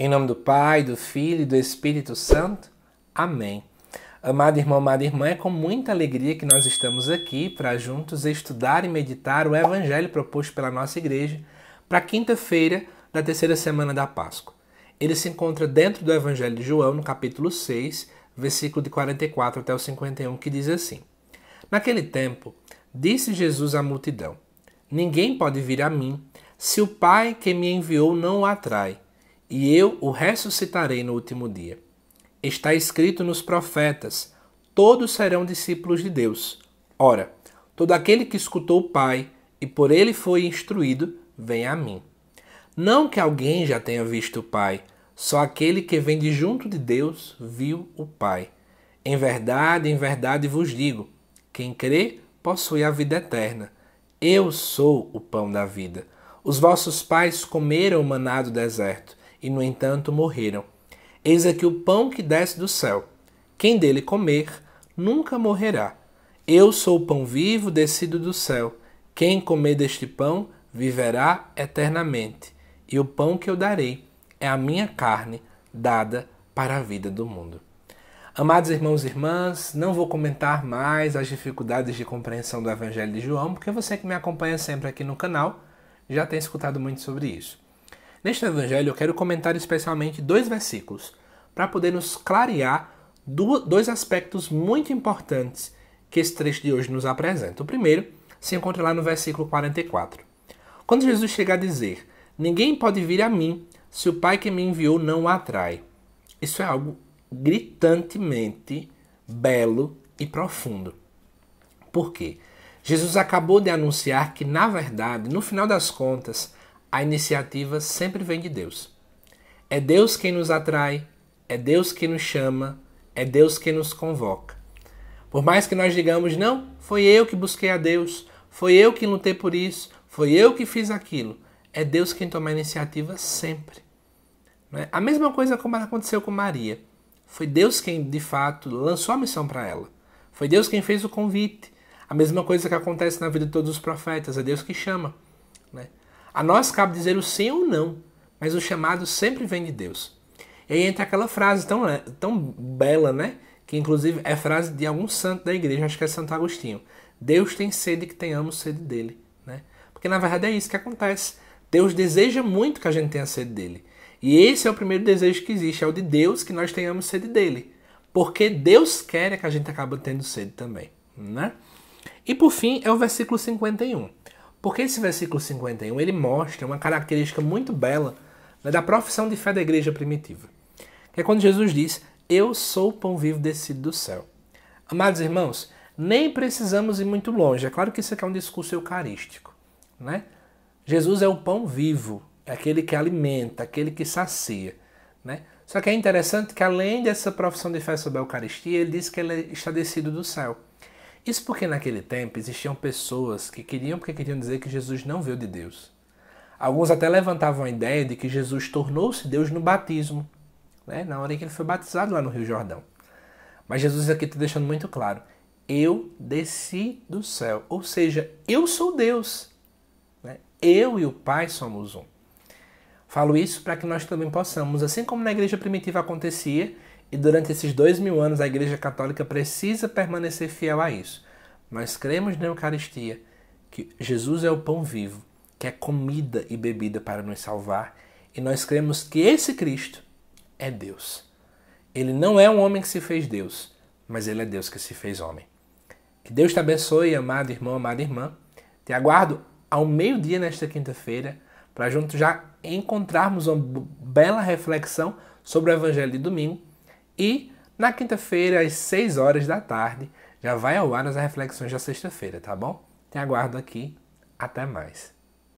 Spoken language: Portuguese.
Em nome do Pai, do Filho e do Espírito Santo. Amém. Amado irmão, amada irmã, é com muita alegria que nós estamos aqui para juntos estudar e meditar o Evangelho proposto pela nossa igreja para quinta-feira da terceira semana da Páscoa. Ele se encontra dentro do Evangelho de João, no capítulo 6, versículo de 44 até o 51, que diz assim: Naquele tempo, disse Jesus à multidão: Ninguém pode vir a mim se o Pai que me enviou não o atrai e eu o ressuscitarei no último dia. Está escrito nos profetas: todos serão discípulos de Deus. Ora, todo aquele que escutou o Pai e por ele foi instruído, vem a mim. Não que alguém já tenha visto o Pai, só aquele que vem de junto de Deus viu o Pai. Em verdade, em verdade vos digo: quem crê possui a vida eterna. Eu sou o pão da vida. Os vossos pais comeram o maná do deserto e, no entanto, morreram. Eis aqui o pão que desce do céu. Quem dele comer, nunca morrerá. Eu sou o pão vivo descido do céu. Quem comer deste pão, viverá eternamente. E o pão que eu darei é a minha carne, dada para a vida do mundo. Amados irmãos e irmãs, não vou comentar mais as dificuldades de compreensão do Evangelho de João, porque você que me acompanha sempre aqui no canal já tem escutado muito sobre isso. Neste evangelho eu quero comentar especialmente dois versículos, para poder nos clarear dois aspectos muito importantes que esse trecho de hoje nos apresenta. O primeiro se encontra lá no versículo 44. Quando Jesus chega a dizer: Ninguém pode vir a mim se o Pai que me enviou não o atrai. Isso é algo gritantemente belo e profundo. Por quê? Jesus acabou de anunciar que, na verdade, no final das contas, a iniciativa sempre vem de Deus. É Deus quem nos atrai, é Deus quem nos chama, é Deus quem nos convoca. Por mais que nós digamos, não, foi eu que busquei a Deus, foi eu que lutei por isso, foi eu que fiz aquilo, é Deus quem toma a iniciativa sempre. É? A mesma coisa como aconteceu com Maria. Foi Deus quem, de fato, lançou a missão para ela. Foi Deus quem fez o convite. A mesma coisa que acontece na vida de todos os profetas, é Deus que chama. Né? A nós cabe dizer o sim ou não, mas o chamado sempre vem de Deus. E aí entra aquela frase tão, é, tão bela, né? Que inclusive é frase de algum santo da igreja, acho que é Santo Agostinho. Deus tem sede que tenhamos sede dele, né? Porque na verdade é isso que acontece. Deus deseja muito que a gente tenha sede dele. E esse é o primeiro desejo que existe, é o de Deus que nós tenhamos sede dele. Porque Deus quer é que a gente acabe tendo sede também, né? E por fim é o versículo 51. Porque esse versículo 51 ele mostra uma característica muito bela né, da profissão de fé da igreja primitiva. Que é quando Jesus diz: Eu sou o pão vivo descido do céu. Amados irmãos, nem precisamos ir muito longe. É claro que isso aqui é um discurso eucarístico. Né? Jesus é o pão vivo, é aquele que alimenta, aquele que sacia. Né? Só que é interessante que, além dessa profissão de fé sobre a Eucaristia, ele diz que ele está descido do céu. Isso porque naquele tempo existiam pessoas que queriam porque queriam dizer que Jesus não veio de Deus. Alguns até levantavam a ideia de que Jesus tornou-se Deus no batismo, né? na hora em que ele foi batizado lá no Rio Jordão. Mas Jesus aqui está deixando muito claro: eu desci do céu, ou seja, eu sou Deus. Né? Eu e o Pai somos um. Falo isso para que nós também possamos, assim como na igreja primitiva acontecia, e durante esses dois mil anos, a Igreja Católica precisa permanecer fiel a isso. Nós cremos na Eucaristia, que Jesus é o pão vivo, que é comida e bebida para nos salvar, e nós cremos que esse Cristo é Deus. Ele não é um homem que se fez Deus, mas ele é Deus que se fez homem. Que Deus te abençoe, amado irmão, amada irmã. Te aguardo ao meio-dia nesta quinta-feira para juntos já encontrarmos uma bela reflexão sobre o Evangelho de domingo e na quinta-feira, às 6 horas da tarde, já vai ao ar nas reflexões da sexta-feira, tá bom? Te aguardo aqui. Até mais.